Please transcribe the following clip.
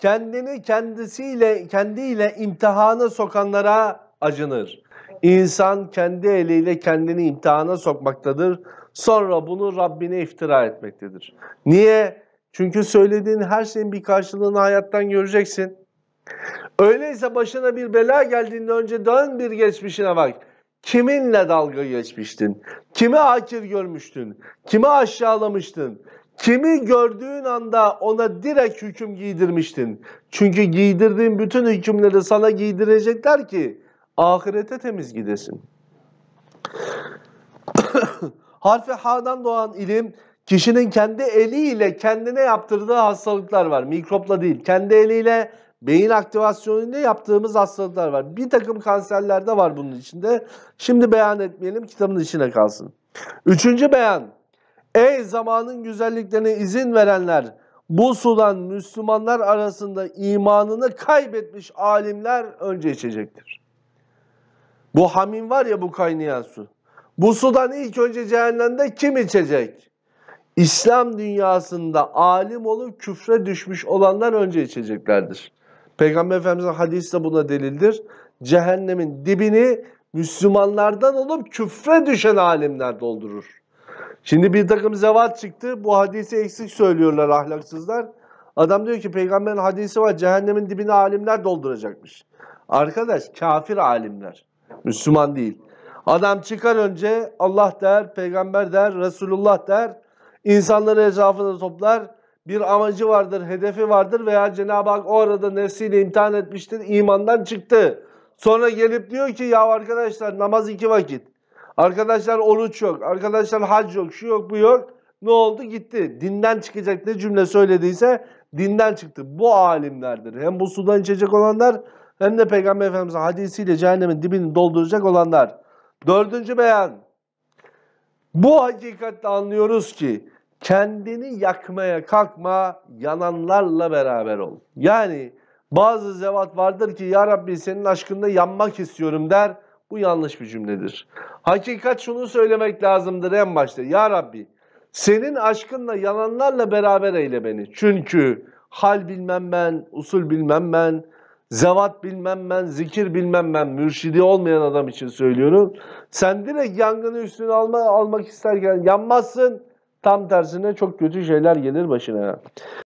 kendini kendisiyle kendiyle imtihana sokanlara acınır. İnsan kendi eliyle kendini imtihana sokmaktadır. Sonra bunu Rabbine iftira etmektedir. Niye? Çünkü söylediğin her şeyin bir karşılığını hayattan göreceksin. Öyleyse başına bir bela geldiğinde önce dön bir geçmişine bak. Kiminle dalga geçmiştin? Kimi akir görmüştün? Kimi aşağılamıştın? Kimi gördüğün anda ona direkt hüküm giydirmiştin. Çünkü giydirdiğin bütün hükümleri sana giydirecekler ki ahirete temiz gidesin. Harfi H'dan doğan ilim kişinin kendi eliyle kendine yaptırdığı hastalıklar var. Mikropla değil. Kendi eliyle beyin aktivasyonuyla yaptığımız hastalıklar var. Bir takım kanserler de var bunun içinde. Şimdi beyan etmeyelim kitabın içine kalsın. Üçüncü beyan Ey zamanın güzelliklerine izin verenler, bu sudan Müslümanlar arasında imanını kaybetmiş alimler önce içecektir. Bu hamim var ya bu kaynayan su. Bu sudan ilk önce cehennemde kim içecek? İslam dünyasında alim olup küfre düşmüş olanlar önce içeceklerdir. Peygamber Efendimiz'in hadisi de buna delildir. Cehennemin dibini Müslümanlardan olup küfre düşen alimler doldurur. Şimdi bir takım zevat çıktı. Bu hadisi eksik söylüyorlar ahlaksızlar. Adam diyor ki peygamberin hadisi var. Cehennemin dibini alimler dolduracakmış. Arkadaş kafir alimler. Müslüman değil. Adam çıkar önce Allah der, peygamber der, Resulullah der. İnsanları etrafında toplar. Bir amacı vardır, hedefi vardır veya Cenab-ı Hak o arada nefsiyle imtihan etmiştir, imandan çıktı. Sonra gelip diyor ki ya arkadaşlar namaz iki vakit. Arkadaşlar oruç yok, arkadaşlar hac yok, şu yok, bu yok. Ne oldu? Gitti. Dinden çıkacak ne cümle söylediyse dinden çıktı. Bu alimlerdir. Hem bu sudan içecek olanlar hem de Peygamber Efendimiz'in hadisiyle cehennemin dibini dolduracak olanlar. Dördüncü beyan. Bu hakikatte anlıyoruz ki kendini yakmaya kalkma, yananlarla beraber ol. Yani bazı zevat vardır ki ya Rabbi senin aşkında yanmak istiyorum der bu yanlış bir cümledir. Hakikat şunu söylemek lazımdır en başta. Ya Rabbi senin aşkınla yananlarla beraber eyle beni. Çünkü hal bilmem ben, usul bilmem ben, zevat bilmem ben, zikir bilmem ben, mürşidi olmayan adam için söylüyorum. Sen direkt yangını üstüne alma, almak isterken yanmazsın. Tam tersine çok kötü şeyler gelir başına.